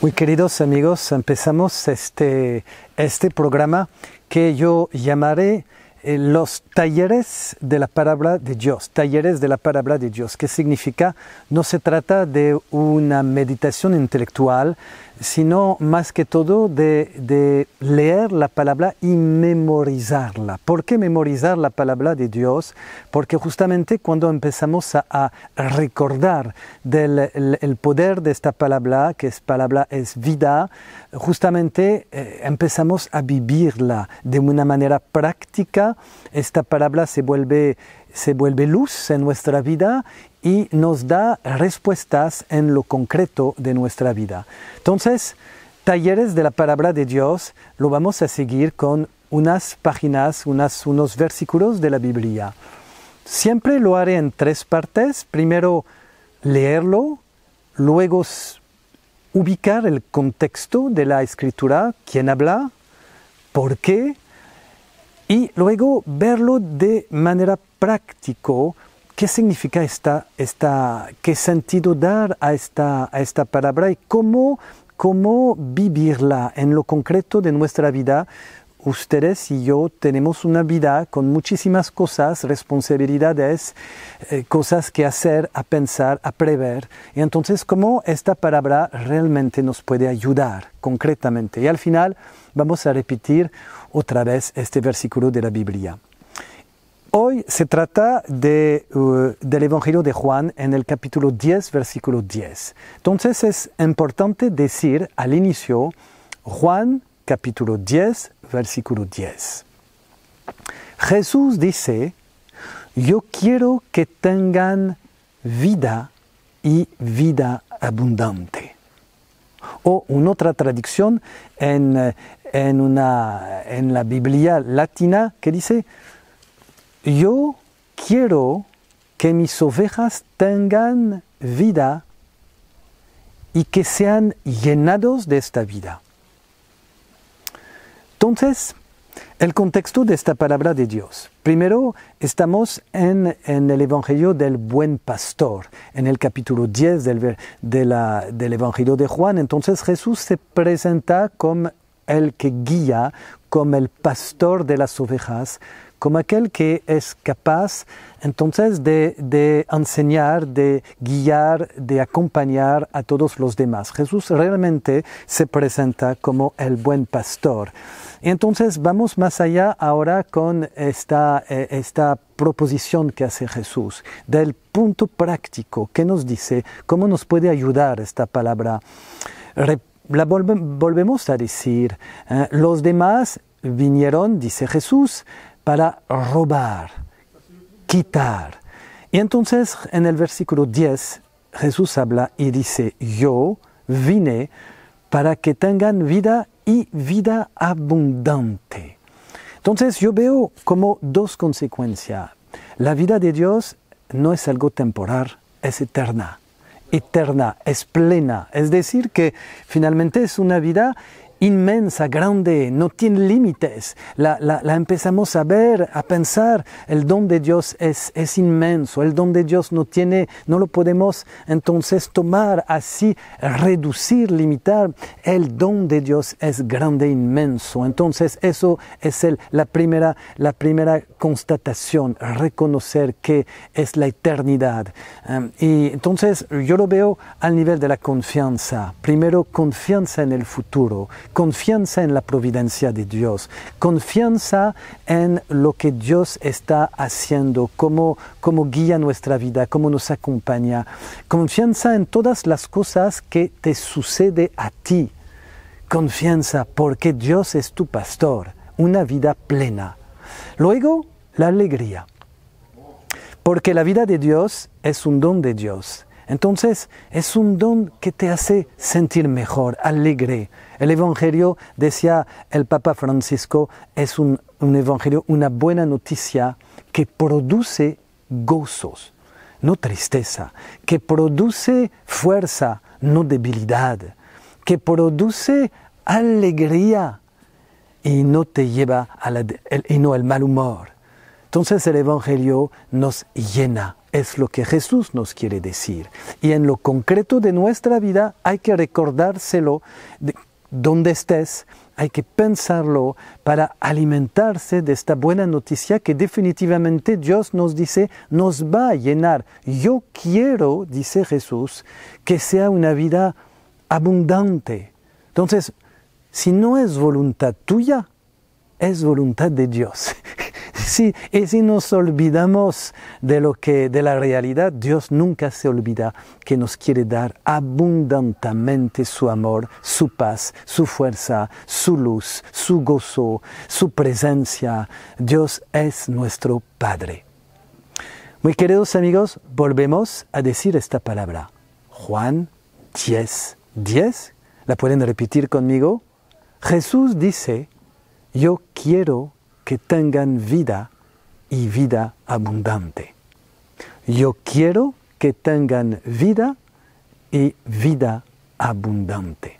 Muy queridos amigos, empezamos este, este programa que yo llamaré eh, los talleres de la palabra de Dios, talleres de la palabra de Dios, que significa no se trata de una meditación intelectual, sino más que todo de, leer la palabra y memorizarla. ¿Por qué memorizar la palabra de Dios? Porque justamente cuando empezamos a, recordar del el, poder de esta palabra, que es palabra es vida, justamente eh, empezamos a vivirla de una manera práctica. Esta palabra se vuelve se vuelve luz en nuestra vida y nos da respuestas en lo concreto de nuestra vida. Entonces, talleres de la palabra de Dios lo vamos a seguir con unas páginas, unos versículos de la Biblia. Siempre lo haré en tres partes. Primero, leerlo, luego ubicar el contexto de la escritura, quién habla, por qué, y luego verlo de manera práctica. ¿Qué significa esta, esta, qué sentido dar a esta, a esta palabra y cómo, cómo vivirla en lo concreto de nuestra vida? ustedes y yo tenemos una vida con muchísimas cosas, responsabilidades, eh, cosas que hacer, a pensar, a prever. Y entonces, ¿cómo esta palabra realmente nos puede ayudar concretamente? Y al final vamos a repetir otra vez este versículo de la Biblia. Hoy se trata uh, del Evangelio de Juan en el capítulo 10, versículo 10. Entonces es importante decir al inicio Juan capítulo 10, versículo 10. Jesús dice, yo quiero que tengan vida y vida abundante. O una otra traducción en, eh, en, en la Biblia latina que dice, yo quiero que mis ovejas tengan vida y que sean llenados de esta vida. Entonces, el contexto de esta palabra de Dios. Primero, estamos en, el Evangelio del Buen Pastor, en el capítulo 10 del, del Evangelio de Juan. Entonces Jesús se presenta como el que guía, como el pastor de las ovejas, como aquel que es capaz entonces de, enseñar, de guiar, de acompañar a todos los demás. Jesús realmente se presenta como el buen pastor. Y entonces vamos más allá ahora con esta, eh, esta proposición que hace Jesús, del punto práctico que nos dice cómo nos puede ayudar esta palabra volvemos a decir, ¿eh? los demás vinieron, dice Jesús, para robar, quitar. Y entonces en el versículo 10 Jesús habla y dice, yo vine para que tengan vida y vida abundante. Entonces yo veo como dos consecuencias. La vida de Dios no es algo temporal, es eterna eterna, es plena. Es decir, que finalmente es una vida inmensa, grande, no tiene límites. La, la, empezamos a ver, a pensar. El don de Dios es, es inmenso, el don de Dios no tiene, no lo podemos entonces tomar así, reducir, limitar. El don de Dios es grande, inmenso. Entonces eso es el, la, primera, la primera constatación, reconocer que es la eternidad. Em, y entonces yo lo veo al nivel de la confianza. Primero, confianza en el futuro confianza en la providencia de Dios, confianza en lo que Dios está haciendo, cómo, guía nuestra vida, cómo nos acompaña, confianza en todas las cosas que te sucede a ti, confianza porque Dios es tu pastor, una vida plena. Luego, la alegría, porque la vida de Dios es un don de Dios entonces es un don que te hace sentir mejor, alegre. El Evangelio, decía el Papa Francisco, es un, Evangelio, una buena noticia que produce gozos, no tristeza, que produce fuerza, no debilidad, que produce alegría y no te lleva al mal humor. Entonces el Evangelio nos llena es lo que Jesús nos quiere decir. Y en lo concreto de nuestra vida hay que recordárselo donde estés, hay que pensarlo para alimentarse de esta buena noticia que definitivamente Dios nos dice nos va a llenar. Yo quiero, dice Jesús, que sea una vida abundante. Entonces, si no es voluntad tuya, es voluntad de Dios y si nos olvidamos de lo que de la realidad, Dios nunca se olvida que nos quiere dar abundantemente su amor, su paz, su fuerza, su luz, su gozo, su presencia. Dios es nuestro Padre. Muy queridos amigos, volvemos a decir esta palabra. Juan 10, 10. ¿La pueden repetir conmigo? Jesús dice, yo quiero que tengan vida y vida abundante. Yo quiero que tengan vida y vida abundante.